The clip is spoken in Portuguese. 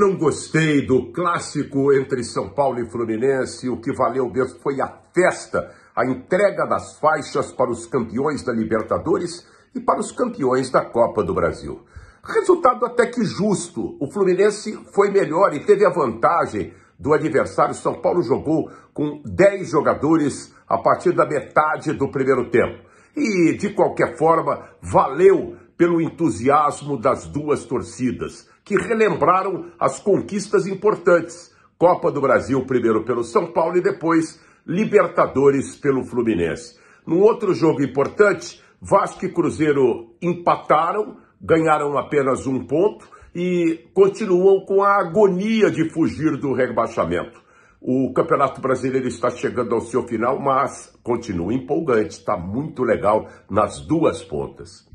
não gostei do clássico entre São Paulo e Fluminense. O que valeu mesmo foi a festa, a entrega das faixas para os campeões da Libertadores e para os campeões da Copa do Brasil. Resultado até que justo. O Fluminense foi melhor e teve a vantagem do adversário. São Paulo jogou com 10 jogadores a partir da metade do primeiro tempo. E, de qualquer forma, valeu pelo entusiasmo das duas torcidas, que relembraram as conquistas importantes: Copa do Brasil, primeiro pelo São Paulo e depois Libertadores pelo Fluminense. Num outro jogo importante, Vasco e Cruzeiro empataram, ganharam apenas um ponto e continuam com a agonia de fugir do rebaixamento. O Campeonato Brasileiro está chegando ao seu final, mas continua empolgante, está muito legal nas duas pontas.